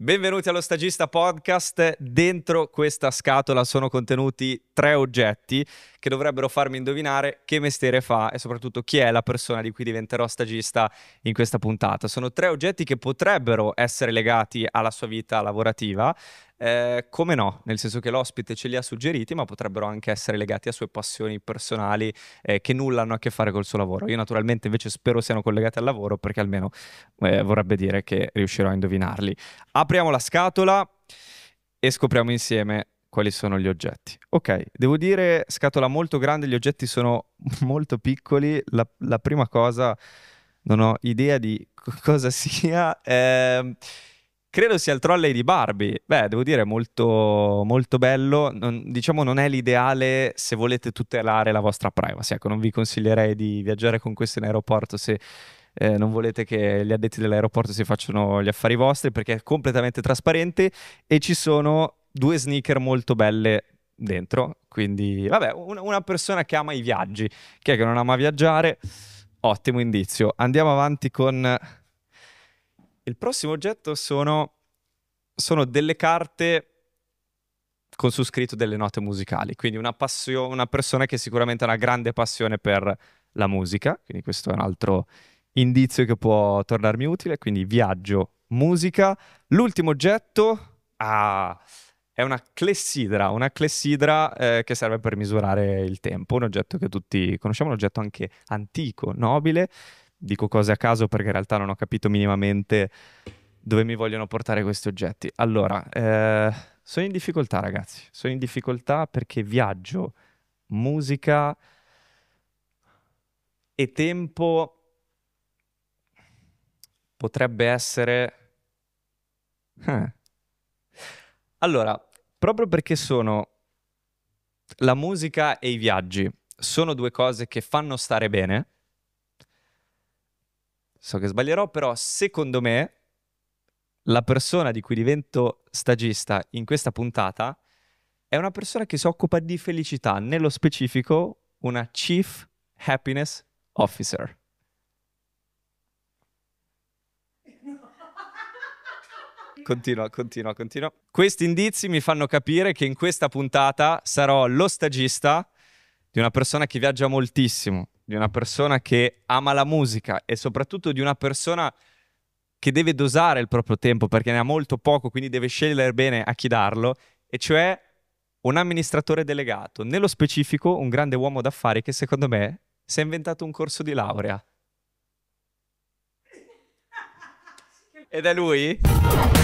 Benvenuti allo Stagista Podcast. Dentro questa scatola sono contenuti tre oggetti che dovrebbero farmi indovinare che mestiere fa e soprattutto chi è la persona di cui diventerò stagista in questa puntata. Sono tre oggetti che potrebbero essere legati alla sua vita lavorativa, eh, come no, nel senso che l'ospite ce li ha suggeriti, ma potrebbero anche essere legati a sue passioni personali eh, che nulla hanno a che fare col suo lavoro. Io naturalmente invece spero siano collegati al lavoro perché almeno eh, vorrebbe dire che riuscirò a indovinarli. Apriamo la scatola e scopriamo insieme quali sono gli oggetti. Ok, devo dire scatola molto grande, gli oggetti sono molto piccoli. La, la prima cosa, non ho idea di cosa sia. Eh, credo sia il trolley di Barbie. Beh, devo dire, molto, molto bello. Non, diciamo, non è l'ideale se volete tutelare la vostra privacy. Ecco, non vi consiglierei di viaggiare con questo in aeroporto se eh, non volete che gli addetti dell'aeroporto si facciano gli affari vostri perché è completamente trasparente e ci sono due sneaker molto belle dentro. Quindi, vabbè, un, una persona che ama i viaggi, che, è che non ama viaggiare, ottimo indizio. Andiamo avanti con il prossimo oggetto sono, sono delle carte con su scritto delle note musicali, quindi una, passio- una persona che sicuramente ha una grande passione per la musica, quindi questo è un altro indizio che può tornarmi utile, quindi viaggio, musica. L'ultimo oggetto, ah, è una clessidra, una clessidra eh, che serve per misurare il tempo, un oggetto che tutti conosciamo, un oggetto anche antico, nobile. Dico cose a caso perché in realtà non ho capito minimamente dove mi vogliono portare questi oggetti. Allora, eh, sono in difficoltà ragazzi, sono in difficoltà perché viaggio, musica e tempo potrebbe essere... Eh. Allora, proprio perché sono la musica e i viaggi, sono due cose che fanno stare bene. So che sbaglierò, però secondo me la persona di cui divento stagista in questa puntata è una persona che si occupa di felicità, nello specifico una Chief Happiness Officer. Continua, continua, continua. Questi indizi mi fanno capire che in questa puntata sarò lo stagista di una persona che viaggia moltissimo, di una persona che ama la musica e soprattutto di una persona che deve dosare il proprio tempo perché ne ha molto poco, quindi deve scegliere bene a chi darlo, e cioè un amministratore delegato, nello specifico un grande uomo d'affari che secondo me si è inventato un corso di laurea. Ed è lui?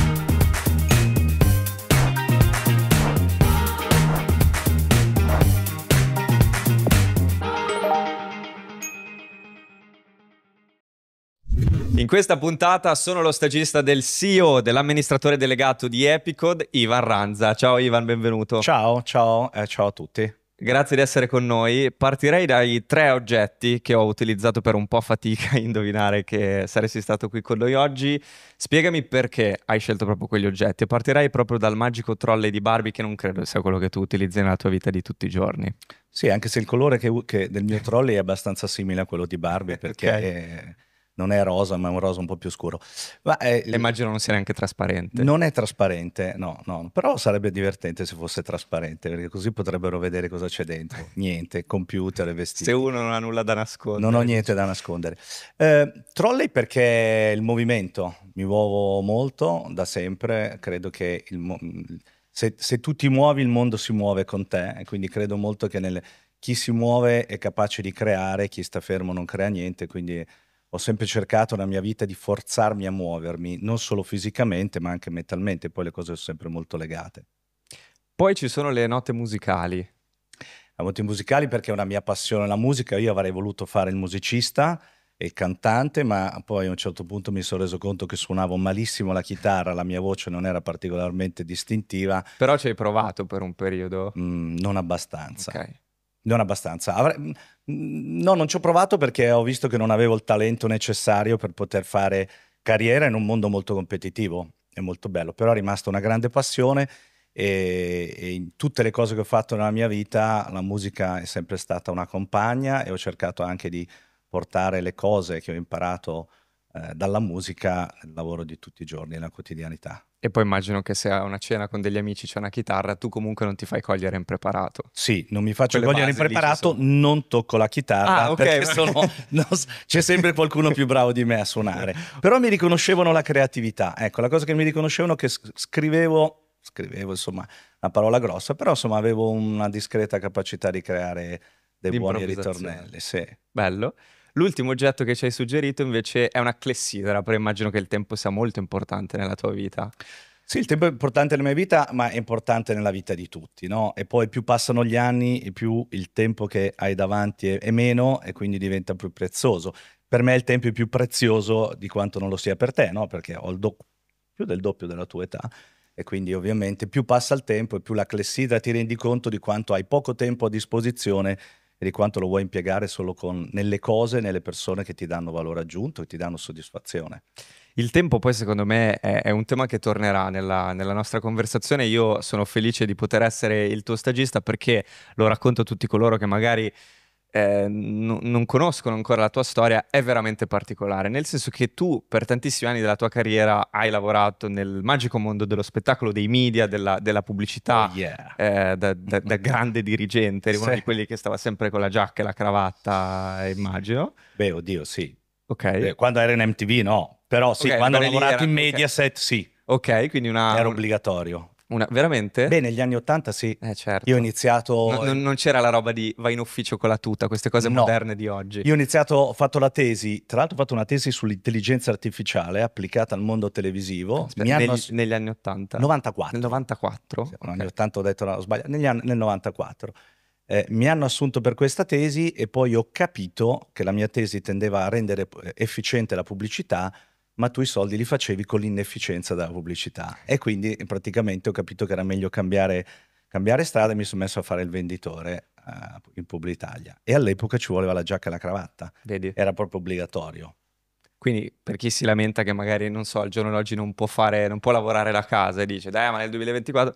In questa puntata sono lo stagista del CEO, dell'amministratore delegato di Epicode, Ivan Ranza. Ciao Ivan, benvenuto. Ciao, ciao, eh, ciao a tutti. Grazie di essere con noi. Partirei dai tre oggetti che ho utilizzato per un po' fatica a indovinare che saresti stato qui con noi oggi. Spiegami perché hai scelto proprio quegli oggetti. Partirei proprio dal magico trolley di Barbie, che non credo sia quello che tu utilizzi nella tua vita di tutti i giorni. Sì, anche se il colore che, che del mio trolley è abbastanza simile a quello di Barbie, perché okay. è, non è rosa, ma è un rosa un po' più scuro. Ma, eh, Immagino non sia neanche trasparente. Non è trasparente, no, no, però sarebbe divertente se fosse trasparente, perché così potrebbero vedere cosa c'è dentro. Niente, computer vestiti. Se uno non ha nulla da nascondere. Non ho niente da nascondere. Eh, trolley perché il movimento, mi muovo molto da sempre, credo che se, se, tu ti muovi il mondo si muove con te, e quindi credo molto che nel, chi si muove è capace di creare, chi sta fermo non crea niente, quindi ho sempre cercato nella mia vita di forzarmi a muovermi, non solo fisicamente ma anche mentalmente, poi le cose sono sempre molto legate. Poi ci sono le note musicali. Le note musicali perché è una mia passione la musica, io avrei voluto fare il musicista e il cantante, ma poi a un certo punto mi sono reso conto che suonavo malissimo la chitarra, la mia voce non era particolarmente distintiva. Però ci hai provato per un periodo? Mm, non abbastanza. Ok. Non abbastanza. Avrei... Mm, mm, no, non ci ho provato perché ho visto che non avevo il talento necessario per poter fare carriera in un mondo molto competitivo e molto bello, però è rimasta una grande passione e, e, in tutte le cose che ho fatto nella mia vita la musica è sempre stata una compagna e ho cercato anche di portare le cose che ho imparato eh, dalla musica nel lavoro di tutti i giorni, nella quotidianità. E poi immagino che se a una cena con degli amici c'è una chitarra, tu comunque non ti fai cogliere impreparato. Sì, non mi faccio Quelle cogliere impreparato, sono... non tocco la chitarra ah, okay, perché sono, no, c'è sempre qualcuno più bravo di me a suonare. Però mi riconoscevano la creatività. Ecco, la cosa che mi riconoscevano è che scrivevo, scrivevo insomma, una parola grossa, però insomma avevo una discreta capacità di creare dei buoni ritornelli. Sì. Bello. L'ultimo oggetto che ci hai suggerito invece è una clessidra, però immagino che il tempo sia molto importante nella tua vita. Sì, il tempo è importante nella mia vita, ma è importante nella vita di tutti, no? E poi più passano gli anni, più il tempo che hai davanti è, meno e quindi diventa più prezioso. Per me il tempo è più prezioso di quanto non lo sia per te, no? Perché ho do- più del doppio della tua età e quindi ovviamente più passa il tempo e più la clessidra ti rendi conto di quanto hai poco tempo a disposizione di quanto lo vuoi impiegare solo con, nelle cose, nelle persone che ti danno valore aggiunto e ti danno soddisfazione. Il tempo poi secondo me è, è un tema che tornerà nella, nella, nostra conversazione. Io sono felice di poter essere il tuo stagista perché lo racconto a tutti coloro che magari eh, n- non conoscono ancora la tua storia è veramente particolare, nel senso che tu per tantissimi anni della tua carriera hai lavorato nel magico mondo dello spettacolo, dei media, della, della pubblicità, oh yeah. eh, da, da, da, grande dirigente, eri sì. uno di quelli che stava sempre con la giacca e la cravatta, immagino. Beh, oddio, sì. Okay. Beh, quando ero in MTV no, però sì, okay, quando ho lavorato era... in Mediaset okay. sì. Ok, quindi una... Era obbligatorio. Una, veramente? Beh, negli anni Ottanta sì. Eh, certo. Io ho iniziato... No, non, non c'era la roba di vai in ufficio con la tuta, queste cose no. moderne di oggi. Io ho iniziato, ho fatto la tesi, tra l'altro ho fatto una tesi sull'intelligenza artificiale applicata al mondo televisivo. Aspetta, negli, hanno... negli, anni Ottanta? 94. Nel 94? Sì, negli anni Ottanta ho detto, no, sbaglio, negli anni, nel 94. Eh, mi hanno assunto per questa tesi e poi ho capito che la mia tesi tendeva a rendere eh, efficiente la pubblicità ma tu i soldi li facevi con l'inefficienza della pubblicità. E quindi praticamente ho capito che era meglio cambiare, cambiare strada e mi sono messo a fare il venditore uh, in Publitalia. E all'epoca ci voleva la giacca e la cravatta. Vedi. Era proprio obbligatorio. Quindi per chi si lamenta che magari, non so, al giorno d'oggi non può, fare, non può lavorare la casa e dice, dai, ma nel 2024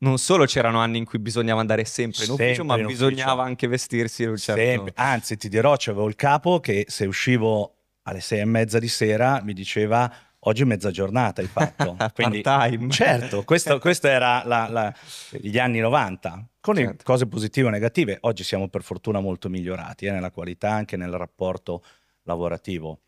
non solo c'erano anni in cui bisognava andare sempre in ufficio, sempre ma in bisognava ufficio. anche vestirsi in un certo... Sempre. Anzi, ti dirò, c'avevo il capo che se uscivo alle sei e mezza di sera mi diceva oggi è mezza giornata hai fatto. Quindi, time. Certo, questo, questo era la, la, gli anni 90, con certo. le cose positive o negative. Oggi siamo per fortuna molto migliorati eh, nella qualità, anche nel rapporto lavorativo.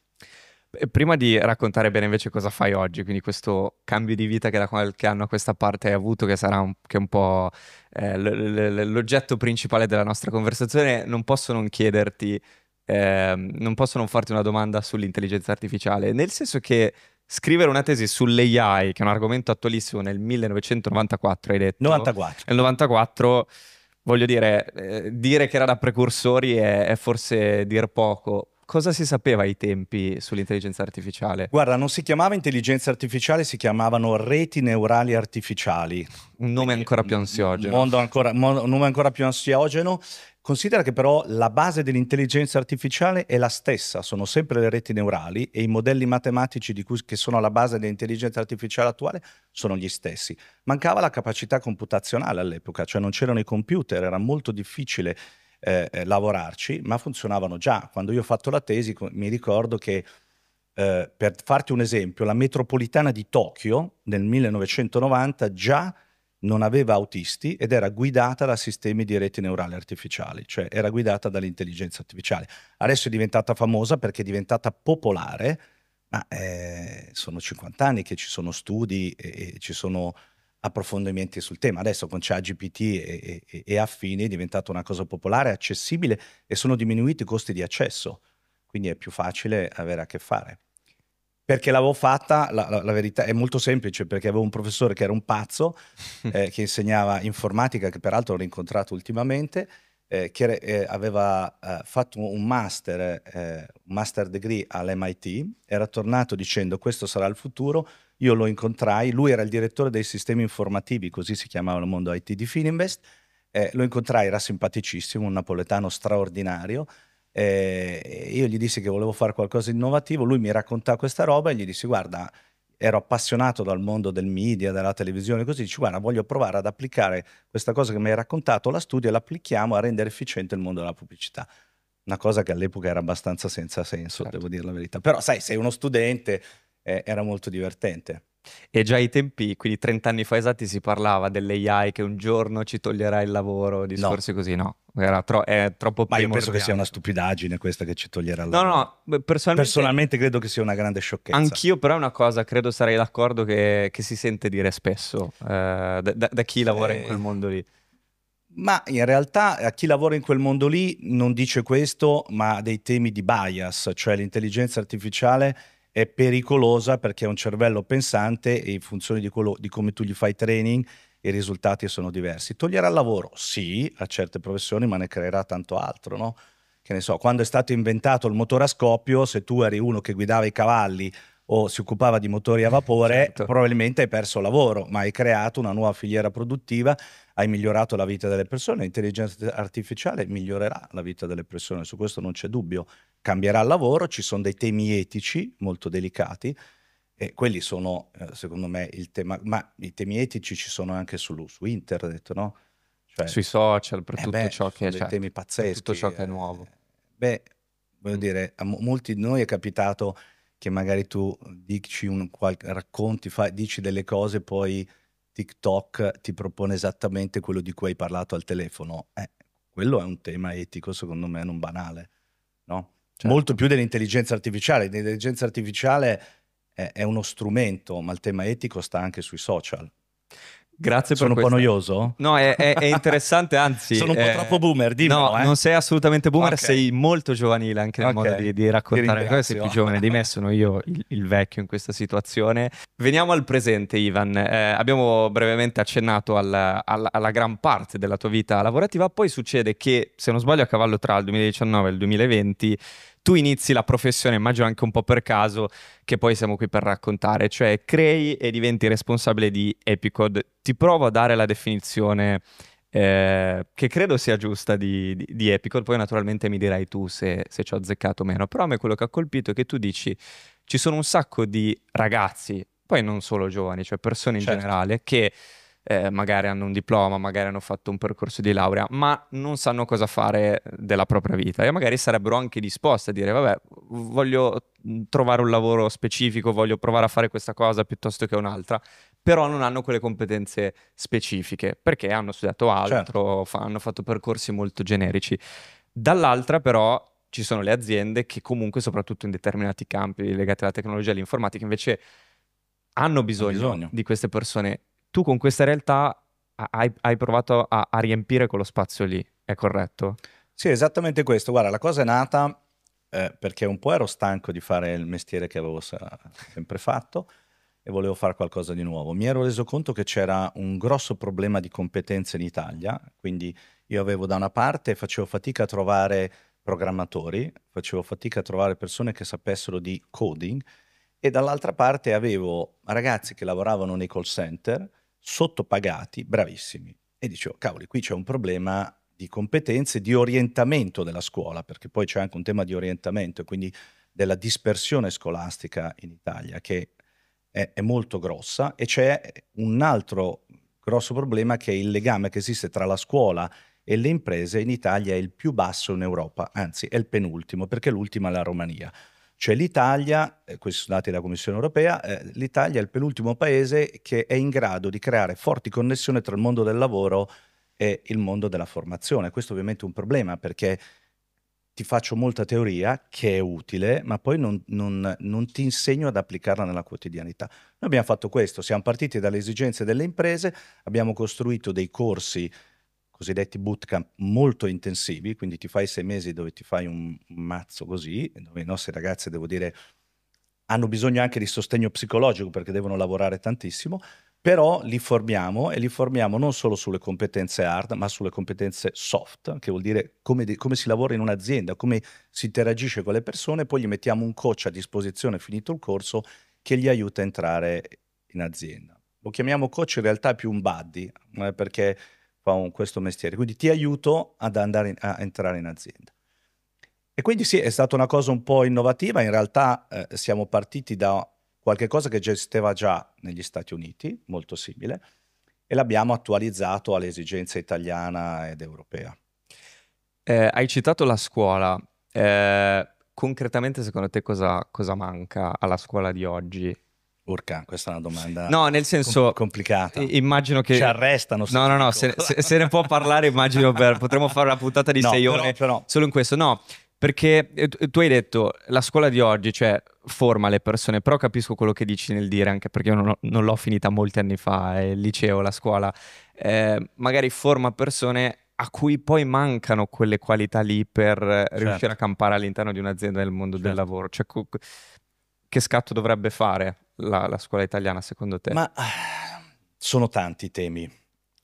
Prima di raccontare bene invece cosa fai oggi, quindi questo cambio di vita che da qualche anno a questa parte hai avuto, che sarà un, che un po' eh, l- l- l'oggetto principale della nostra conversazione, non posso non chiederti eh, non posso non farti una domanda sull'intelligenza artificiale, nel senso che scrivere una tesi sull'AI, che è un argomento attualissimo nel 1994, hai detto. 94. Nel 94, voglio dire, eh, dire che era da precursori è, è forse dir poco, cosa si sapeva ai tempi sull'intelligenza artificiale? Guarda, non si chiamava intelligenza artificiale, si chiamavano reti neurali artificiali. Un nome ancora più ansiogeno. un nome ancora più ansiogeno. Considera che però la base dell'intelligenza artificiale è la stessa, sono sempre le reti neurali e i modelli matematici cui, che sono alla base dell'intelligenza artificiale attuale sono gli stessi. Mancava la capacità computazionale all'epoca, cioè non c'erano i computer, era molto difficile eh, eh, lavorarci, ma funzionavano già. Quando io ho fatto la tesi mi ricordo che, eh, per farti un esempio, la metropolitana di Tokyo nel 1990 già non aveva autisti ed era guidata da sistemi di reti neurali artificiali, cioè era guidata dall'intelligenza artificiale. Adesso è diventata famosa perché è diventata popolare, ma eh, sono 50 anni che ci sono studi e, e ci sono approfondimenti sul tema. Adesso con ChatGPT e, e, e, affini è diventata una cosa popolare, accessibile e sono diminuiti i costi di accesso, quindi è più facile avere a che fare. Perché l'avevo fatta, la, la, la verità è molto semplice, perché avevo un professore che era un pazzo, eh, che insegnava informatica, che peraltro ho rincontrato ultimamente, eh, che eh, aveva eh, fatto un master, eh, un master degree all'MIT, era tornato dicendo questo sarà il futuro, io lo incontrai, lui era il direttore dei sistemi informativi, così si chiamava il mondo IT di Fininvest. Eh, lo incontrai, era simpaticissimo, un napoletano straordinario. Eh, io gli dissi che volevo fare qualcosa di innovativo, lui mi raccontò questa roba e gli dissi guarda, ero appassionato dal mondo del media, della televisione, così dice guarda voglio provare ad applicare questa cosa che mi hai raccontato, la studio e la a rendere efficiente il mondo della pubblicità. Una cosa che all'epoca era abbastanza senza senso, certo. devo dire la verità. Però sai, sei uno studente, eh, era molto divertente. E già ai tempi, quindi 30 anni fa esatti, si parlava dell'AI che un giorno ci toglierà il lavoro, discorsi no. così, no? Era tro- è troppo Ma io penso che sia una stupidaggine questa che ci toglierà il lavoro. No, no, personalmente, personalmente credo che sia una grande sciocchezza. Anch'io però è una cosa, credo sarei d'accordo, che, che si sente dire spesso eh, da, da, chi lavora eh. in quel mondo lì. Ma in realtà a chi lavora in quel mondo lì non dice questo, ma dei temi di bias, cioè l'intelligenza artificiale è pericolosa perché è un cervello pensante e in funzione di, quello, di come tu gli fai training i risultati sono diversi. Toglierà lavoro, sì, a certe professioni, ma ne creerà tanto altro, no? Che ne so, quando è stato inventato il motore a scoppio, se tu eri uno che guidava i cavalli o si occupava di motori a vapore, certo. probabilmente hai perso lavoro, ma hai creato una nuova filiera produttiva, hai migliorato la vita delle persone, l'intelligenza artificiale migliorerà la vita delle persone, su questo non c'è dubbio cambierà il lavoro, ci sono dei temi etici molto delicati e quelli sono, eh, secondo me, il tema, ma i temi etici ci sono anche su, su internet, no? Cioè, Sui social, per eh tutto beh, cioè, ciò che è... Certo, eh, temi pazzeschi. tutto ciò che è nuovo. Eh, beh, voglio mm. dire, a molti di noi è capitato che magari tu dici un, qual, racconti, fa, dici delle cose, poi TikTok ti propone esattamente quello di cui hai parlato al telefono. Eh, quello è un tema etico, secondo me, non banale, no? Certo. Molto più dell'intelligenza artificiale. L'intelligenza artificiale è, è, uno strumento, ma il tema etico sta anche sui social. Grazie Sono per un questa. po' noioso? No, è, è, è interessante, anzi... Sono un po' eh, troppo boomer, dimmelo. No, eh. non sei assolutamente boomer, okay. sei molto giovanile anche nel okay. modo di, di raccontare le cose. Sei più giovane di me, sono io il, il, vecchio in questa situazione. Veniamo al presente, Ivan. Eh, abbiamo brevemente accennato alla, alla, alla, gran parte della tua vita lavorativa, poi succede che, se non sbaglio, a cavallo tra il 2019 e il 2020 tu inizi la professione, immagino anche un po' per caso, che poi siamo qui per raccontare, cioè crei e diventi responsabile di Epicode. Ti provo a dare la definizione eh, che credo sia giusta di, di, di, Epicode, poi naturalmente mi dirai tu se, se ci ho azzeccato o meno, però a me quello che ha colpito è che tu dici ci sono un sacco di ragazzi, poi non solo giovani, cioè persone in certo. generale, che eh, magari hanno un diploma, magari hanno fatto un percorso di laurea, ma non sanno cosa fare della propria vita e magari sarebbero anche disposte a dire vabbè, voglio trovare un lavoro specifico, voglio provare a fare questa cosa piuttosto che un'altra, però non hanno quelle competenze specifiche perché hanno studiato altro, certo. fa- hanno fatto percorsi molto generici. Dall'altra però ci sono le aziende che comunque, soprattutto in determinati campi legati alla tecnologia e all'informatica, invece hanno bisogno, bisogno. di queste persone tu con questa realtà hai, hai provato a, a, riempire quello spazio lì, è corretto? Sì, esattamente questo. Guarda, la cosa è nata eh, perché un po' ero stanco di fare il mestiere che avevo sempre fatto e volevo fare qualcosa di nuovo. Mi ero reso conto che c'era un grosso problema di competenze in Italia, quindi io avevo da una parte, facevo fatica a trovare programmatori, facevo fatica a trovare persone che sapessero di coding e dall'altra parte avevo ragazzi che lavoravano nei call center sottopagati, bravissimi. E dicevo, oh, cavoli, qui c'è un problema di competenze, di orientamento della scuola, perché poi c'è anche un tema di orientamento, quindi della dispersione scolastica in Italia, che è, è molto grossa, e c'è un altro grosso problema che è il legame che esiste tra la scuola e le imprese in Italia è il più basso in Europa, anzi è il penultimo, perché l'ultima è la Romania. Cioè l'Italia, eh, questi sono dati della Commissione europea, eh, l'Italia è il penultimo paese che è in grado di creare forti connessioni tra il mondo del lavoro e il mondo della formazione. Questo ovviamente è un problema perché ti faccio molta teoria che è utile, ma poi non, non, non, ti insegno ad applicarla nella quotidianità. Noi abbiamo fatto questo, siamo partiti dalle esigenze delle imprese, abbiamo costruito dei corsi cosiddetti bootcamp molto intensivi, quindi ti fai sei mesi dove ti fai un mazzo così, dove i nostri ragazzi, devo dire, hanno bisogno anche di sostegno psicologico perché devono lavorare tantissimo, però li formiamo e li formiamo non solo sulle competenze hard, ma sulle competenze soft, che vuol dire come, di, come si lavora in un'azienda, come si interagisce con le persone, poi gli mettiamo un coach a disposizione finito il corso che gli aiuta a entrare in azienda. Lo chiamiamo coach in realtà più un buddy, eh, perché fa un, questo mestiere, quindi ti aiuto ad andare in, a entrare in azienda. E quindi sì, è stata una cosa un po' innovativa, in realtà eh, siamo partiti da qualcosa cosa che esisteva già negli Stati Uniti, molto simile, e l'abbiamo attualizzato all'esigenza italiana ed europea. Eh, hai citato la scuola. Eh, concretamente, secondo te, cosa, cosa, manca alla scuola di oggi? Urca, questa è una domanda no, nel senso, complicata. Immagino che... Ci arrestano. No, no, no, se, se, se, ne può parlare immagino per... potremmo fare una puntata di no, sei ore però. solo in questo. No, perché eh, tu hai detto la scuola di oggi, cioè, forma le persone, però capisco quello che dici nel dire, anche perché io non, ho, non l'ho finita molti anni fa, eh, il liceo, la scuola. Eh, magari forma persone a cui poi mancano quelle qualità lì per eh, certo. riuscire a campare all'interno di un'azienda nel mondo certo. del lavoro. Cioè, che scatto dovrebbe fare la, la scuola italiana secondo te? Ma eh, sono tanti i temi.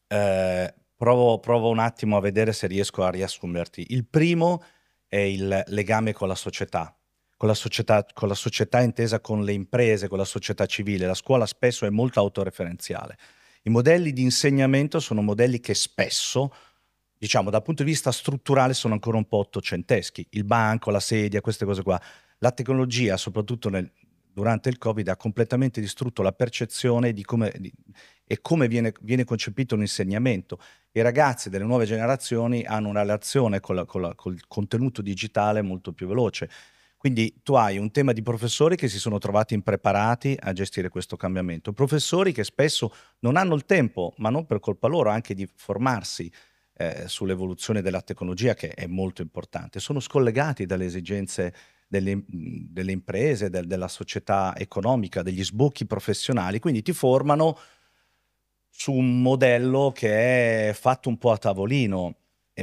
Eh, provo, provo un attimo a vedere se riesco a riassumerti. Il primo è il legame con la società. Con la, società, con la società, intesa con le imprese, con la società civile. La scuola spesso è molto autoreferenziale. I modelli di insegnamento sono modelli che spesso, diciamo, dal punto di vista strutturale sono ancora un po' ottocenteschi. Il banco, la sedia, queste cose qua. La tecnologia, soprattutto nel, durante il Covid ha completamente distrutto la percezione di come, di, e come viene, viene, concepito l'insegnamento. I ragazzi delle nuove generazioni hanno una relazione con la, con la, col contenuto digitale molto più veloce. Quindi tu hai un tema di professori che si sono trovati impreparati a gestire questo cambiamento, professori che spesso non hanno il tempo, ma non per colpa loro, anche di formarsi eh, sull'evoluzione della tecnologia che è molto importante, sono scollegati dalle esigenze delle, mhmm, delle imprese, del, della società economica, degli sbocchi professionali, quindi ti formano su un modello che è fatto un po' a tavolino,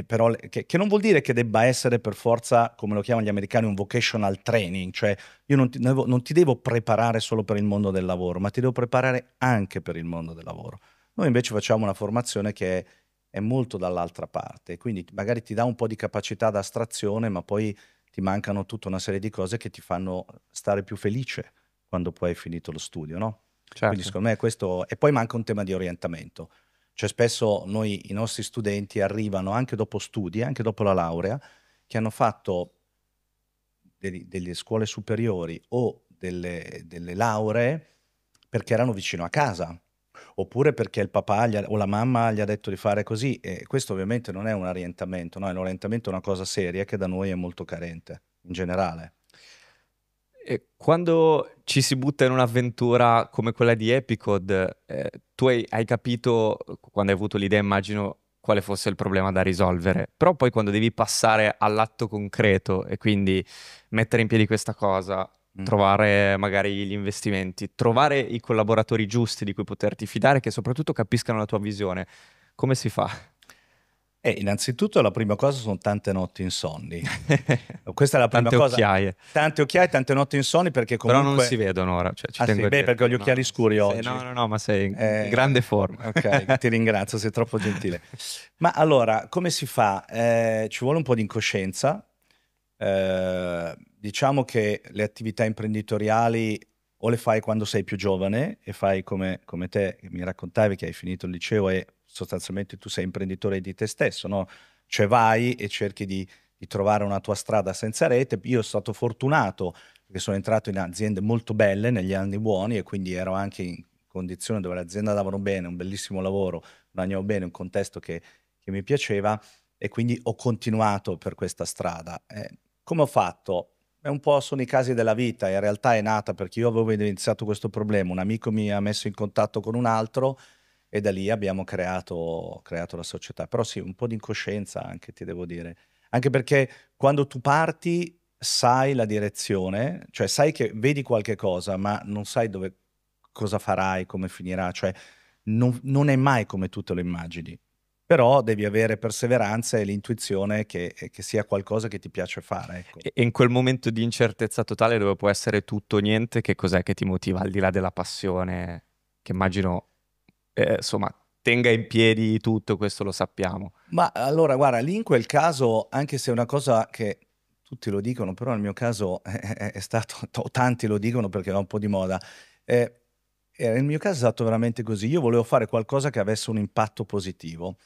però, che, che, non vuol dire che debba essere per forza, come lo chiamano gli americani, un vocational training, cioè io non ti, non ti devo preparare solo per il mondo del lavoro, ma ti devo preparare anche per il mondo del lavoro. Noi invece facciamo una formazione che è molto dall'altra parte, quindi magari ti dà un po' di capacità d'astrazione, ma poi ti mancano tutta una serie di cose che ti fanno stare più felice quando poi hai finito lo studio, no? Certo. Quindi secondo me questo... E poi manca un tema di orientamento. Cioè spesso noi, i nostri studenti arrivano anche dopo studi, anche dopo la laurea, che hanno fatto dei, delle scuole superiori o delle, delle lauree perché erano vicino a casa oppure perché il papà ha, o la mamma gli ha detto di fare così. E questo ovviamente non è un orientamento, no? l'orientamento è una cosa seria che da noi è molto carente in generale. E quando ci si butta in un'avventura come quella di Epicod, eh, tu hai, hai capito, quando hai avuto l'idea, immagino, quale fosse il problema da risolvere. Però poi quando devi passare all'atto concreto e quindi mettere in piedi questa cosa, Mm. trovare magari gli investimenti, trovare i collaboratori giusti di cui poterti fidare, che soprattutto capiscano la tua visione. Come si fa? Eh, innanzitutto la prima cosa sono tante notti insonni. Questa è la prima tante cosa. Occhiaie. Tante occhiaie, tante notti insonni perché comunque... Però non si vedono ora. Cioè, ci ah, sì, beh, perché ho gli occhiali no, scuri oggi. no, no, no, ma sei in eh, grande forma. ok, ti ringrazio, sei troppo gentile. ma allora, come si fa? Eh, ci vuole un po' di incoscienza, eh, diciamo che le attività imprenditoriali o le fai quando sei più giovane e fai come, come te mi raccontavi che hai finito il liceo e sostanzialmente tu sei imprenditore di te stesso, no? cioè vai e cerchi di, di trovare una tua strada senza rete. Io sono stato fortunato perché sono entrato in aziende molto belle negli anni buoni e quindi ero anche in condizioni dove le aziende andavano bene, un bellissimo lavoro, guadagnavo bene, un contesto che, che mi piaceva e quindi ho continuato per questa strada. Eh, come ho fatto? È un po' sono i casi della vita, in realtà è nata perché io avevo iniziato questo problema, un amico mi ha messo in contatto con un altro e da lì abbiamo creato, creato la società. Però sì, un po' di incoscienza anche, ti devo dire. Anche perché quando tu parti sai la direzione, cioè sai che vedi qualche cosa, ma non sai dove, cosa farai, come finirà, cioè non, non è mai come tu te lo immagini però devi avere perseveranza e l'intuizione che, eh, che, sia qualcosa che ti piace fare. Ecco. E in quel momento di incertezza totale dove può essere tutto o niente, che cos'è che ti motiva al di là della passione che immagino eh, insomma tenga in piedi tutto, questo lo sappiamo. Ma allora guarda, lì in quel caso, anche se è una cosa che tutti lo dicono, però nel mio caso è, eh, eh, è stato, tanti lo dicono perché va un po' di moda, eh, nel mio caso è stato veramente così, io volevo fare qualcosa che avesse un impatto positivo.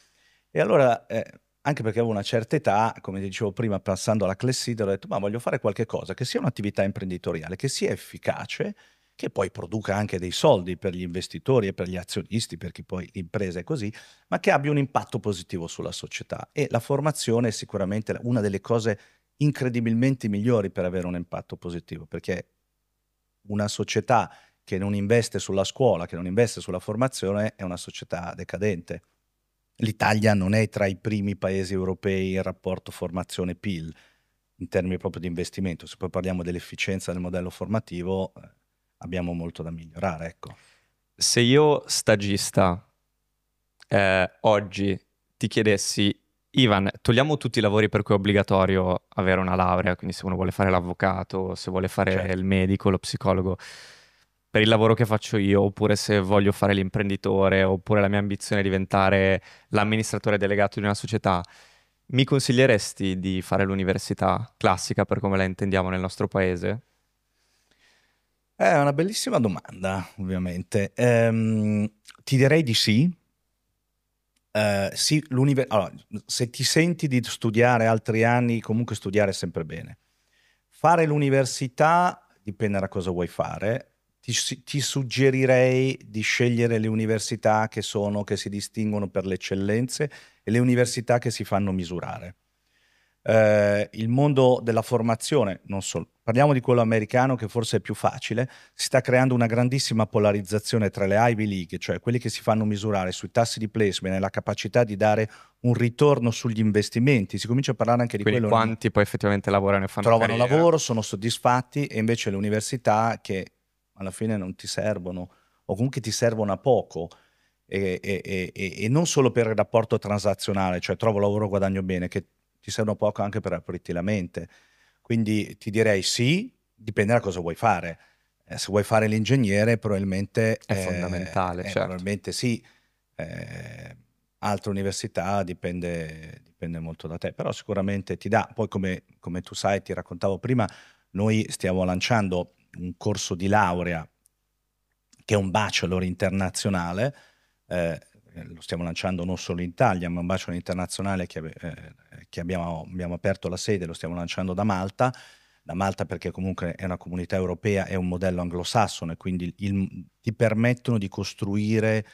E allora, eh, anche perché avevo una certa età, come dicevo prima, passando alla clessidra, ho detto, ma voglio fare qualcosa che sia un'attività imprenditoriale, che sia efficace, che poi produca anche dei soldi per gli investitori e per gli azionisti, perché poi l'impresa è così, ma che abbia un impatto positivo sulla società. E la formazione è sicuramente una delle cose incredibilmente migliori per avere un impatto positivo, perché una società che non investe sulla scuola, che non investe sulla formazione, è una società decadente l'Italia non è tra i primi paesi europei in rapporto formazione-PIL in termini proprio di investimento. Se poi parliamo dell'efficienza del modello formativo, eh, abbiamo molto da migliorare. Ecco. Se io stagista eh, oggi ti chiedessi, Ivan, togliamo tutti i lavori per cui è obbligatorio avere una laurea, quindi se uno vuole fare l'avvocato, se vuole fare certo. il medico, lo psicologo, per il lavoro che faccio io, oppure se voglio fare l'imprenditore, oppure la mia ambizione è diventare l'amministratore delegato di una società, mi consiglieresti di fare l'università classica per come la intendiamo nel nostro paese? È una bellissima domanda, ovviamente. Ehm, ti direi di sì. Eh, sì allora, se ti senti di studiare altri anni, comunque studiare è sempre bene. Fare l'università dipende da cosa vuoi fare ti, ti, suggerirei di scegliere le università che, sono, che si distinguono per le eccellenze e le università che si fanno misurare. Eh, il mondo della formazione, non solo, parliamo di quello americano che forse è più facile, si sta creando una grandissima polarizzazione tra le Ivy League, cioè quelli che si fanno misurare sui tassi di placement e la capacità di dare un ritorno sugli investimenti, si comincia a parlare anche di Quindi quello. quanti poi effettivamente lavorano e fanno Trovano carriera. lavoro, sono soddisfatti e invece le università che alla fine non ti servono o comunque ti servono a poco. E, e, e, e, non solo per il rapporto transazionale, cioè trovo lavoro, guadagno bene, che ti servono poco anche per aprirti la mente. Quindi ti direi sì, dipende da cosa vuoi fare. Eh, se vuoi fare l'ingegnere probabilmente... È eh, fondamentale, eh, certo. Probabilmente sì. Eh, altre università dipende, dipende, molto da te, però sicuramente ti dà. Poi come, come tu sai, ti raccontavo prima, noi stiamo lanciando un corso di laurea che è un bachelor internazionale, eh, lo stiamo lanciando non solo in Italia, ma un bachelor internazionale che, eh, che abbiamo, abbiamo, aperto la sede, lo stiamo lanciando da Malta, da Malta perché comunque è una comunità europea, è un modello anglosassone, quindi il, ti permettono di costruire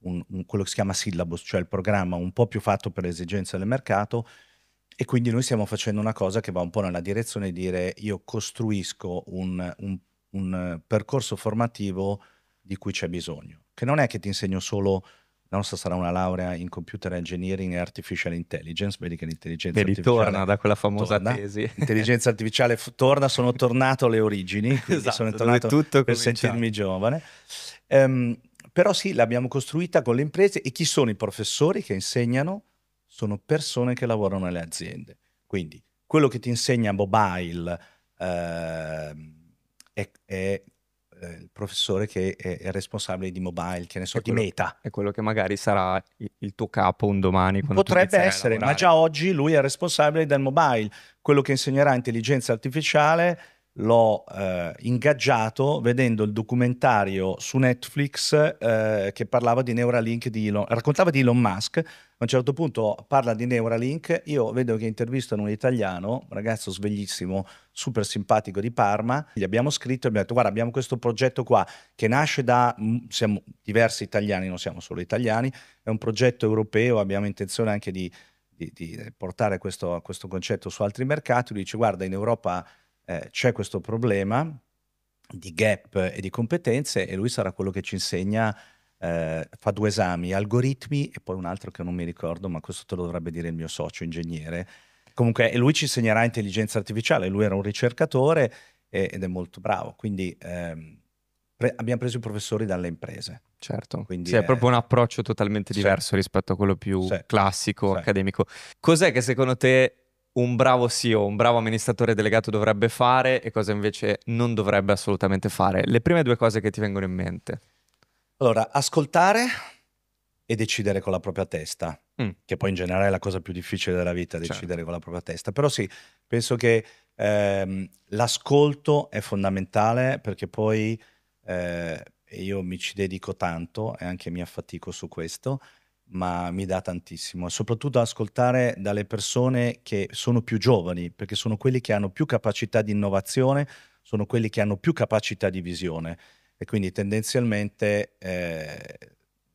un, un, quello che si chiama syllabus, cioè il programma un po' più fatto per le esigenze del mercato, e quindi noi stiamo facendo una cosa che va un po' nella direzione di dire io costruisco un, un, un percorso formativo di cui c'è bisogno, che non è che ti insegno solo la nostra sarà una laurea in computer engineering e artificial intelligence, vedi che l'intelligenza vedi, artificiale torna da quella famosa torna. tesi. L'intelligenza artificiale f- torna, sono tornato alle origini, esatto, sono tornato tutto per cominciamo. sentirmi giovane. Um, però sì, l'abbiamo costruita con le imprese e chi sono i professori che insegnano sono persone che lavorano nelle aziende. Quindi quello che ti insegna mobile eh, è, è eh, il professore che è, responsabile di mobile, che ne so, quello, di meta. È quello che magari sarà il, tuo capo un domani. Potrebbe essere, ma già oggi lui è responsabile del mobile. Quello che insegnerà intelligenza artificiale l'ho eh, ingaggiato vedendo il documentario su Netflix eh, che parlava di Neuralink di Elon, raccontava di Elon Musk a un certo punto parla di Neuralink, io vedo che intervistano un italiano, un ragazzo sveglissimo, super simpatico di Parma, gli abbiamo scritto e abbiamo detto guarda abbiamo questo progetto qua che nasce da, mm, siamo diversi italiani, non siamo solo italiani, è un progetto europeo, abbiamo intenzione anche di, di, di portare questo, questo, concetto su altri mercati, lui dice guarda in Europa eh, c'è questo problema di gap e di competenze e lui sarà quello che ci insegna eh, fa due esami, algoritmi e poi un altro che non mi ricordo, ma questo te lo dovrebbe dire il mio socio ingegnere. Comunque lui ci insegnerà intelligenza artificiale, lui era un ricercatore e, ed è molto bravo, quindi ehm, pre- abbiamo preso i professori dalle imprese. Certo, quindi sì, è... è proprio un approccio totalmente diverso sì. rispetto a quello più sì. classico, accademico. Cos'è che secondo te un bravo CEO, un bravo amministratore delegato dovrebbe fare e cosa invece non dovrebbe assolutamente fare? Le prime due cose che ti vengono in mente. Allora, ascoltare e decidere con la propria testa, mm. che poi in generale è la cosa più difficile della vita, certo. decidere certo. con la propria testa. Però sì, penso che ehm, l'ascolto è fondamentale perché poi eh, io mi ci dedico tanto e anche mi affatico su questo, ma mi dà tantissimo. soprattutto ascoltare dalle persone che sono più giovani, perché sono quelli che hanno più capacità di innovazione, sono quelli che hanno più capacità di visione e quindi tendenzialmente eh,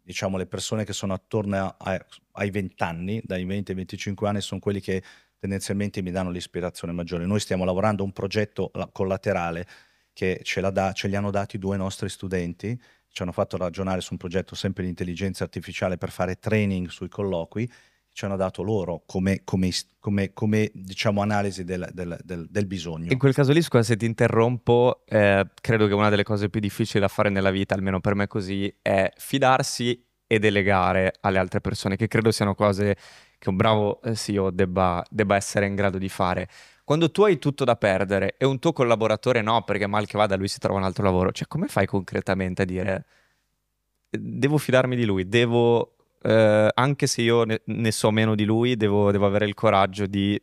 diciamo le persone che sono attorno a, ai 20 anni, dai 20 ai 25 anni, sono quelli che tendenzialmente mi danno l'ispirazione maggiore. Noi stiamo lavorando a un progetto collaterale che ce, da, ce li hanno dati due nostri studenti, ci hanno fatto ragionare su un progetto sempre di intelligenza artificiale per fare training sui colloqui ci hanno dato loro come, come, come, come diciamo, analisi del, del, del, del, bisogno. In quel caso lì, scusa se ti interrompo, eh, credo che una delle cose più difficili da fare nella vita, almeno per me così, è fidarsi e delegare alle altre persone, che credo siano cose che un bravo eh, CEO debba, debba essere in grado di fare. Quando tu hai tutto da perdere e un tuo collaboratore no, perché mal che vada lui si trova un altro lavoro, cioè come fai concretamente a dire eh, devo fidarmi di lui, devo eh, anche se io ne, ne, so meno di lui, devo, devo, avere il coraggio di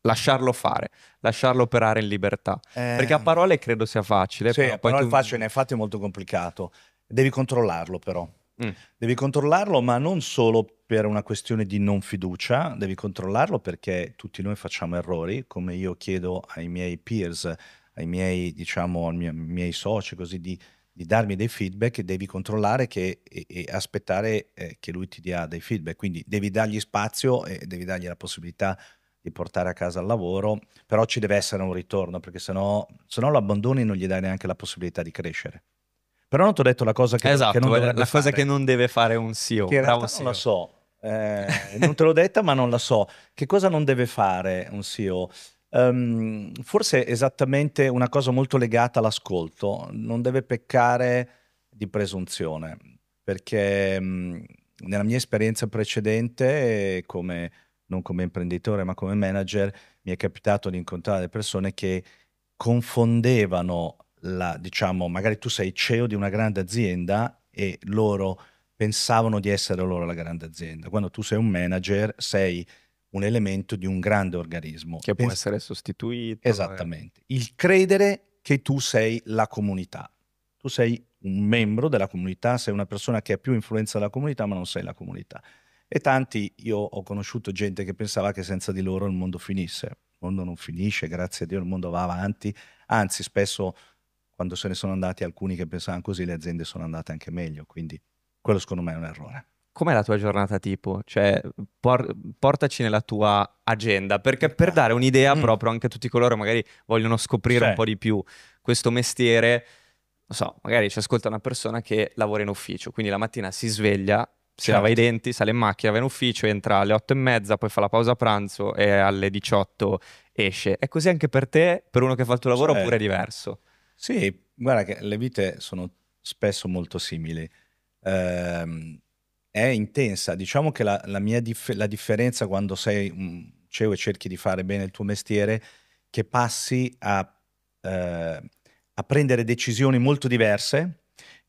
lasciarlo fare, lasciarlo operare in libertà. Eh, Perché a parole credo sia facile. Sì, però a parole tu... è facile, infatti è molto complicato. Devi controllarlo però. Mm. Devi controllarlo, ma non solo per una questione di non fiducia, devi controllarlo perché tutti noi facciamo errori, come io chiedo ai miei peers, ai miei, diciamo, ai miei, miei soci, così di di darmi dei feedback, devi controllare che, e, e, aspettare eh, che lui ti dia dei feedback. Quindi devi dargli spazio e devi dargli la possibilità di portare a casa il lavoro, però ci deve essere un ritorno, perché se no, se no lo abbandoni non gli dai neanche la possibilità di crescere. Però non ti ho detto la cosa che, esatto, che non la cosa che non deve fare un CEO. Che Bravo CEO. non la so, eh, non te l'ho detta ma non la so. Che cosa non deve fare un CEO? um, forse esattamente una cosa molto legata all'ascolto, non deve peccare di presunzione, perché um, nella mia esperienza precedente, come, non come imprenditore ma come manager, mi è capitato di incontrare persone che confondevano la, diciamo, magari tu sei CEO di una grande azienda e loro pensavano di essere loro la grande azienda. Quando tu sei un manager, sei un elemento di un grande organismo. Che può essere sostituito. Eh. Esattamente. Eh. Il credere che tu sei la comunità. Tu sei un membro della comunità, sei una persona che ha più influenza della comunità, ma non sei la comunità. E tanti, io ho conosciuto gente che pensava che senza di loro il mondo finisse. Il mondo non finisce, grazie a Dio il mondo va avanti. Anzi, spesso quando se ne sono andati alcuni che pensavano così, le aziende sono andate anche meglio. Quindi quello secondo me è un errore com'è la tua giornata tipo? Cioè, por- portaci nella tua agenda, perché per dare un'idea mm. proprio anche a tutti coloro che magari vogliono scoprire cioè. un po' di più questo mestiere, non so, magari ci ascolta una persona che lavora in ufficio, quindi la mattina si sveglia, si certo. lava i certo. denti, sale in macchina, va in ufficio, entra alle 8 e mezza, poi fa la pausa pranzo e alle 18 esce. È così anche per te, per uno che fa il tuo lavoro, cioè, oppure è certo. diverso? Sì, guarda che le vite sono spesso molto simili. Ehm, è intensa, diciamo che la, la mia dif- la differenza quando sei un CEO e cerchi di fare bene il tuo mestiere, che passi a, eh, a prendere decisioni molto diverse,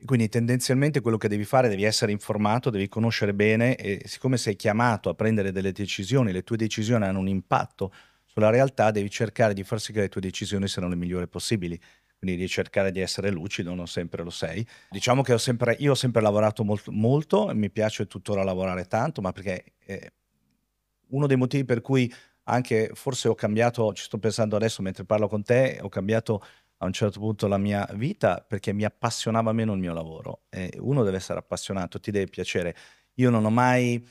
quindi tendenzialmente quello che devi fare, devi essere informato, devi conoscere bene e siccome sei chiamato a prendere delle decisioni, le tue decisioni hanno un impatto sulla realtà, devi cercare di far sì che le tue decisioni siano le migliori possibili quindi di cercare di essere lucido, non sempre lo sei. Diciamo che ho sempre, io ho sempre lavorato molto, molto mi piace tuttora lavorare tanto, ma perché eh, uno dei motivi per cui anche forse ho cambiato, ci sto pensando adesso mentre parlo con te, ho cambiato a un certo punto la mia vita perché mi appassionava meno il mio lavoro. Eh, uno deve essere appassionato, ti deve piacere. Io non ho mai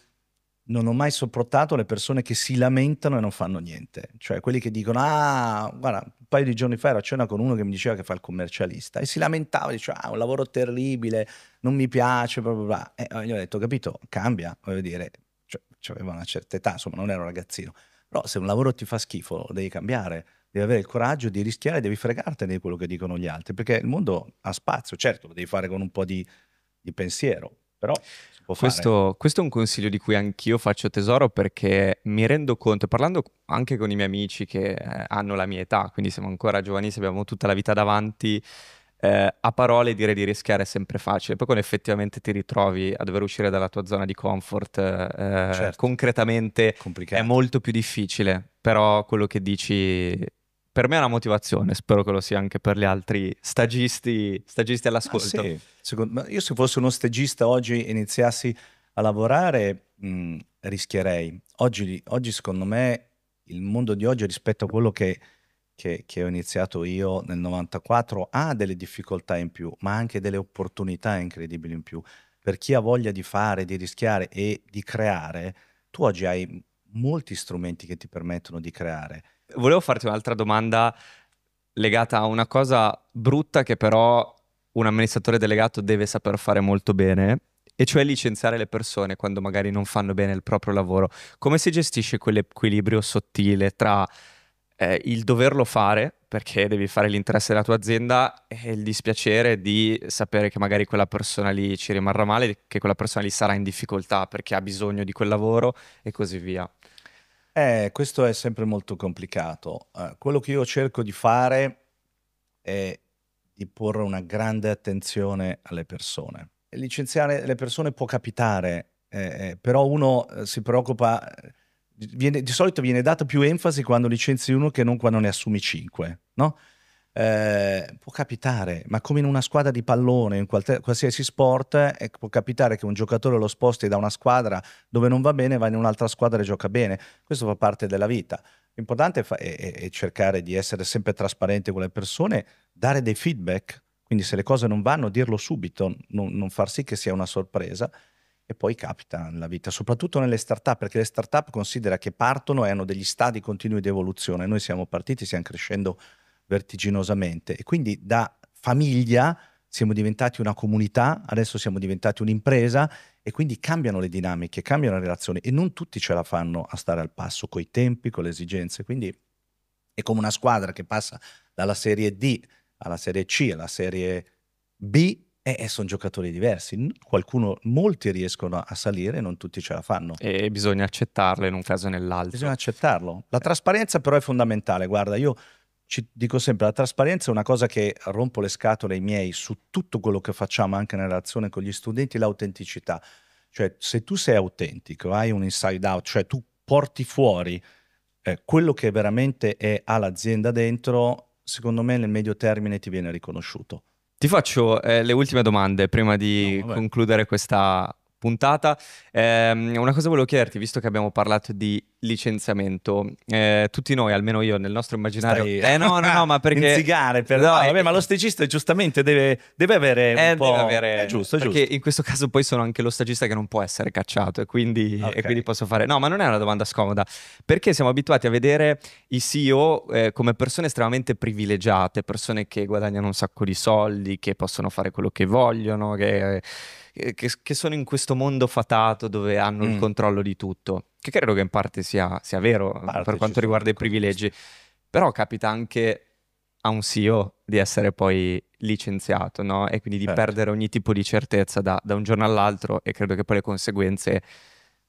non ho mai sopportato le persone che si lamentano e non fanno niente. Cioè quelli che dicono, ah, guarda, un paio di giorni fa ero a cena con uno che mi diceva che fa il commercialista e si lamentava, diceva, ah, un lavoro terribile, non mi piace, bla bla bla. E gli ho detto, capito, cambia, voglio dire, cioè, aveva una certa età, insomma, non ero ragazzino. Però se un lavoro ti fa schifo, devi cambiare, devi avere il coraggio di rischiare, devi fregartene di quello che dicono gli altri, perché il mondo ha spazio, certo, lo devi fare con un po' di, di pensiero, però questo, questo, è un consiglio di cui anch'io faccio tesoro perché mi rendo conto, parlando anche con i miei amici che eh, hanno la mia età, quindi siamo ancora giovanissimi, abbiamo tutta la vita davanti, eh, a parole dire di rischiare è sempre facile, poi quando effettivamente ti ritrovi a dover uscire dalla tua zona di comfort, eh, certo. concretamente Complicato. è molto più difficile, però quello che dici per me è una motivazione, spero che lo sia anche per gli altri stagisti, stagisti all'ascolto. Ah, sì. Secondo, io se fossi uno stagista oggi e iniziassi a lavorare mh, mm, rischierei. Oggi, oggi, secondo me il mondo di oggi rispetto a quello che, che, che ho iniziato io nel 94 ha delle difficoltà in più, ma anche delle opportunità incredibili in più. Per chi ha voglia di fare, di rischiare e di creare, tu oggi hai molti strumenti che ti permettono di creare Volevo farti un'altra domanda legata a una cosa brutta che però un amministratore delegato deve saper fare molto bene, e cioè licenziare le persone quando magari non fanno bene il proprio lavoro. Come si gestisce quell'equilibrio sottile tra eh, il doverlo fare, perché devi fare l'interesse della tua azienda, e il dispiacere di sapere che magari quella persona lì ci rimarrà male, che quella persona lì sarà in difficoltà perché ha bisogno di quel lavoro e così via? Eh, questo è sempre molto complicato. Eh, quello che io cerco di fare è di porre una grande attenzione alle persone. licenziare le persone può capitare, eh, eh però uno eh, si preoccupa, eh, viene, di solito viene data più enfasi quando licenzi uno che non quando ne assumi cinque, no? Eh, può capitare, ma come in una squadra di pallone, in qualsiasi sport, eh, può capitare che un giocatore lo sposti da una squadra dove non va bene, va in un'altra squadra e gioca bene. Questo fa parte della vita. L'importante è, è, è cercare di essere sempre trasparente con le persone, dare dei feedback, quindi se le cose non vanno, dirlo subito, non, non far sì che sia una sorpresa. E poi capita nella vita, soprattutto nelle start-up, perché le start-up considera che partono e hanno degli stadi continui di evoluzione. Noi siamo partiti, stiamo crescendo vertiginosamente. E quindi da famiglia siamo diventati una comunità, adesso siamo diventati un'impresa e quindi cambiano le dinamiche, cambiano le relazioni e non tutti ce la fanno a stare al passo coi tempi, con le esigenze. Quindi è come una squadra che passa dalla serie D alla serie C alla serie B e sono giocatori diversi. Qualcuno, molti riescono a salire, non tutti ce la fanno. E bisogna accettarlo in un caso o nell'altro. Bisogna accettarlo. La eh. trasparenza però è fondamentale. Guarda, io ci dico sempre, la trasparenza è una cosa che rompo le scatole ai miei su tutto quello che facciamo anche nella relazione con gli studenti, l'autenticità. Cioè, se tu sei autentico, hai un inside out, cioè tu porti fuori eh, quello che veramente è, all'azienda dentro, secondo me nel medio termine ti viene riconosciuto. Ti faccio eh, le ultime domande prima di no, concludere questa puntata. Eh, una cosa volevo chiederti, visto che abbiamo parlato di licenziamento, eh, tutti noi, almeno io, nel nostro immaginario... Stai... Eh no, no, no, ma perché... Inzigare, per... no, eh, vabbè, ma lo stagista giustamente deve, deve avere un eh, po'... Deve avere... È giusto, è perché giusto. in questo caso poi sono anche lo stagista che non può essere cacciato e quindi, okay. e quindi posso fare... No, ma non è una domanda scomoda, perché siamo abituati a vedere i CEO eh, come persone estremamente privilegiate, persone che guadagnano un sacco di soldi, che possono fare quello che vogliono, che eh, eh, che, che, sono in questo mondo fatato dove hanno mm. il controllo di tutto, che credo che in parte sia, sia vero parte per quanto riguarda i privilegi, però capita anche a un CEO di essere poi licenziato, no? E quindi di certo. perdere ogni tipo di certezza da, da, un giorno all'altro e credo che poi le conseguenze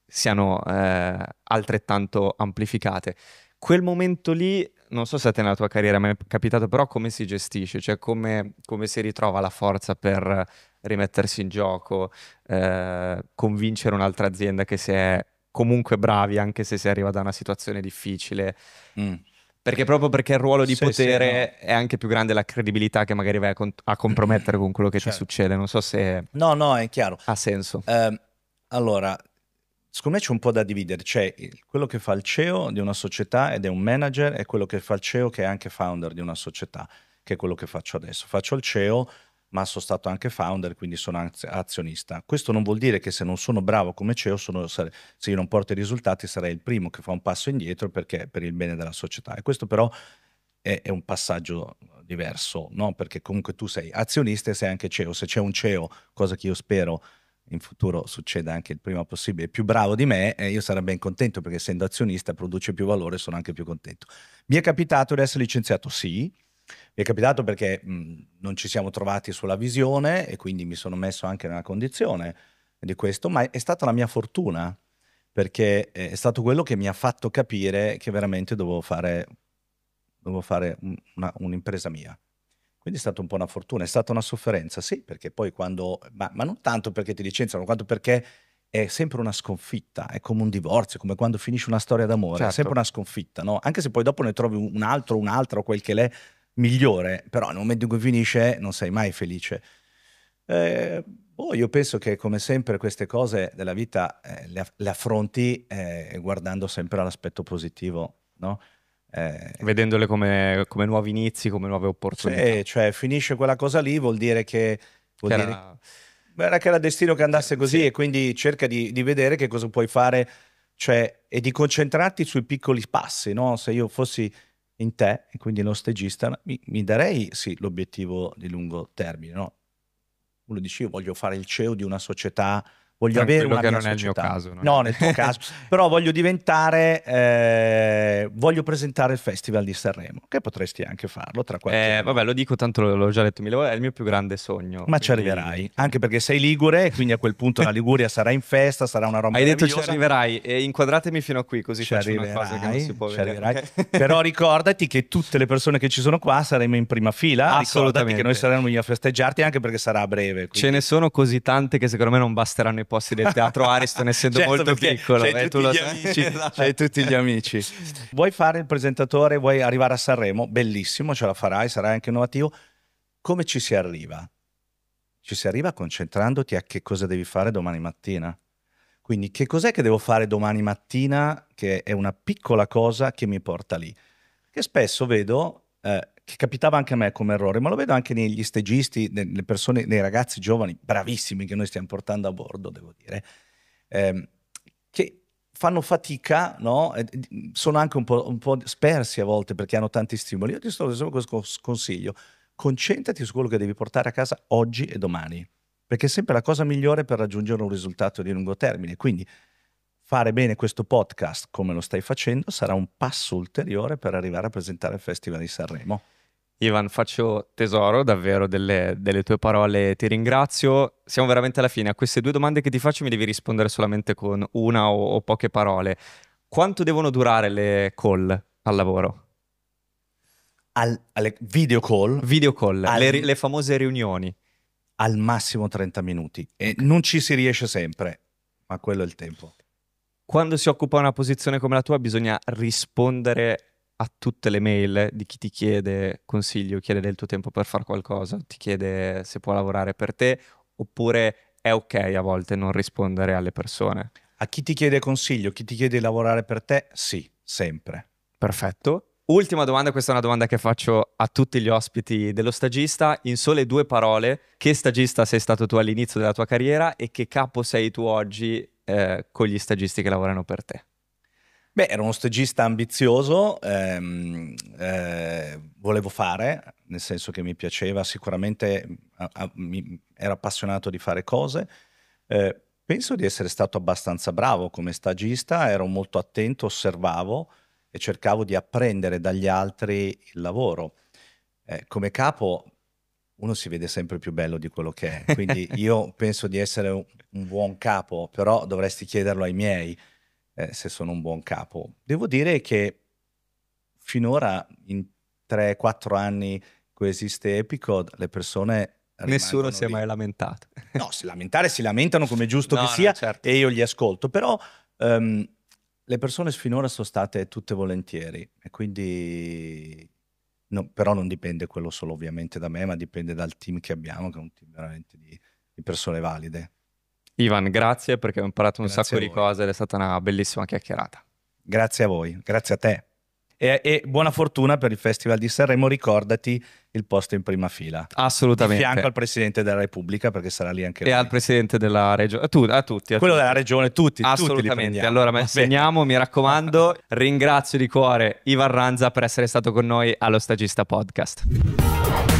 siano eh, altrettanto amplificate. Quel momento lì, non so se a te nella tua carriera mi è capitato, però come si gestisce, cioè come, come si ritrova la forza per rimettersi in gioco, eh, convincere un'altra azienda che si è comunque bravi anche se si arriva da una situazione difficile. Mm. Perché proprio perché il ruolo di sì, potere sì, no. è anche più grande la credibilità che magari vai a, con- a compromettere con quello che certo. ti succede. Non so se... No, no, è chiaro. Ha senso. Eh, allora, secondo me c'è un po' da dividere. C'è quello che fa il CEO di una società ed è un manager e quello che fa il CEO che è anche founder di una società, che è quello che faccio adesso. Faccio il CEO ma sono stato anche founder, quindi sono azionista. Questo non vuol dire che se non sono bravo come CEO, sono, se io non porto i risultati, sarei il primo che fa un passo indietro perché per il bene della società. E questo però è, è un passaggio diverso, no? perché comunque tu sei azionista e sei anche CEO. Se c'è un CEO, cosa che io spero in futuro succeda anche il prima possibile, più bravo di me, eh, io sarei ben contento perché essendo azionista produce più valore, sono anche più contento. Mi è capitato di essere licenziato? Sì. Mi è capitato perché mh, non ci siamo trovati sulla visione e quindi mi sono messo anche nella condizione di questo, ma è stata la mia fortuna perché eh, è stato quello che mi ha fatto capire che veramente dovevo fare, dovevo fare una, un'impresa mia. Quindi è stata un po' una fortuna, è stata una sofferenza, sì, perché poi quando, ma, ma non tanto perché ti licenziano, quanto perché è sempre una sconfitta, è come un divorzio, come quando finisce una storia d'amore, certo. è sempre una sconfitta, no? Anche se poi dopo ne trovi un altro, un'altra o quel che l'è, migliore, però nel momento in cui finisce non sei mai felice. Eh, boh, io penso che come sempre queste cose della vita eh, le, le, affronti eh, guardando sempre all'aspetto positivo, no? Eh, Vedendole come, come, nuovi inizi, come nuove opportunità. Sì, cioè finisce quella cosa lì vuol dire che... Vuol che dire, era... era... che era destino che andasse così sì. e quindi cerca di, di vedere che cosa puoi fare cioè, e di concentrarti sui piccoli passi, no? Se io fossi in te e quindi lo stagista, mi, mi darei sì l'obiettivo di lungo termine, no? Uno dice io voglio fare il CEO di una società voglio avere una che mia non società. mio caso, no? no, nel tuo caso. Però voglio diventare, eh, voglio presentare il Festival di Sanremo, che potresti anche farlo tra qualche eh, Vabbè, lo dico, tanto l'ho già detto mille volte, è il mio più grande sogno. Ma quindi... ci arriverai, anche perché sei ligure, quindi a quel punto la Liguria sarà in festa, sarà una roba Hai detto ci arriverai, e inquadratemi fino a qui, così ci faccio arriverai, una cosa che non si può vedere. Però ricordati che tutte le persone che ci sono qua saremo in prima fila, assolutamente. Ricordati che noi saremo lì a festeggiarti, anche perché sarà a breve. Quindi. Ce ne sono così tante che secondo me non basteranno i i posti del teatro Ariston essendo certo, molto piccolo. C'hai, eh, tutti lo... amici, c'hai tutti gli amici. Vuoi fare il presentatore, vuoi arrivare a Sanremo, bellissimo, ce la farai, sarai anche innovativo. Come ci si arriva? Ci si arriva concentrandoti a che cosa devi fare domani mattina. Quindi che cos'è che devo fare domani mattina che è una piccola cosa che mi porta lì? Che spesso vedo eh, che capitava anche a me come errore, ma lo vedo anche negli stagisti, nelle persone, nei ragazzi giovani bravissimi che noi stiamo portando a bordo, devo dire, ehm, che fanno fatica, no? sono anche un po', un po', spersi a volte perché hanno tanti stimoli. Io ti sto facendo questo consiglio, concentrati su quello che devi portare a casa oggi e domani, perché è sempre la cosa migliore per raggiungere un risultato di lungo termine. Quindi fare bene questo podcast come lo stai facendo sarà un passo ulteriore per arrivare a presentare il Festival di Sanremo. Ivan, faccio tesoro davvero delle, delle, tue parole, ti ringrazio. Siamo veramente alla fine. A queste due domande che ti faccio mi devi rispondere solamente con una o, o poche parole. Quanto devono durare le call al lavoro? Al, alle video call? Video call, al, le, le, famose riunioni. Al massimo 30 minuti. E non ci si riesce sempre, ma quello è il tempo. Quando si occupa una posizione come la tua bisogna rispondere a tutte le mail di chi ti chiede consiglio, chiede del tuo tempo per fare qualcosa, ti chiede se può lavorare per te oppure è ok a volte non rispondere alle persone. A chi ti chiede consiglio, chi ti chiede di lavorare per te, sì, sempre. Perfetto. Ultima domanda, questa è una domanda che faccio a tutti gli ospiti dello stagista. In sole due parole, che stagista sei stato tu all'inizio della tua carriera e che capo sei tu oggi eh, con gli stagisti che lavorano per te? Beh, ero uno stagista ambizioso, ehm, eh, volevo fare, nel senso che mi piaceva sicuramente, a, a, mi, ero appassionato di fare cose. Eh, penso di essere stato abbastanza bravo come stagista, ero molto attento, osservavo e cercavo di apprendere dagli altri il lavoro. Eh, come capo uno si vede sempre più bello di quello che è, quindi io penso di essere un, un buon capo, però dovresti chiederlo ai miei eh, se sono un buon capo. Devo dire che finora in 3-4 anni che esiste Epicod, le persone... Nessuno si è mai lamentato. No, si lamentare si lamentano come giusto no, che sia certo. e io li ascolto, però um, le persone finora sono state tutte volentieri e quindi... No, però non dipende quello solo ovviamente da me, ma dipende dal team che abbiamo, che è un team veramente di, di persone valide. Ivan, grazie perché ho imparato un grazie sacco di cose ed è stata una bellissima chiacchierata. Grazie a voi, grazie a te. E, e, buona fortuna per il Festival di Sanremo, ricordati il posto in prima fila. Assolutamente. Di fianco al Presidente della Repubblica perché sarà lì anche e lui. E al Presidente della Regione, a, tu, a tutti. A Quello tutti. della Regione, tutti. Assolutamente. Tutti allora ma segniamo, mi raccomando, ringrazio di cuore Ivan Ranza per essere stato con noi allo Stagista Podcast.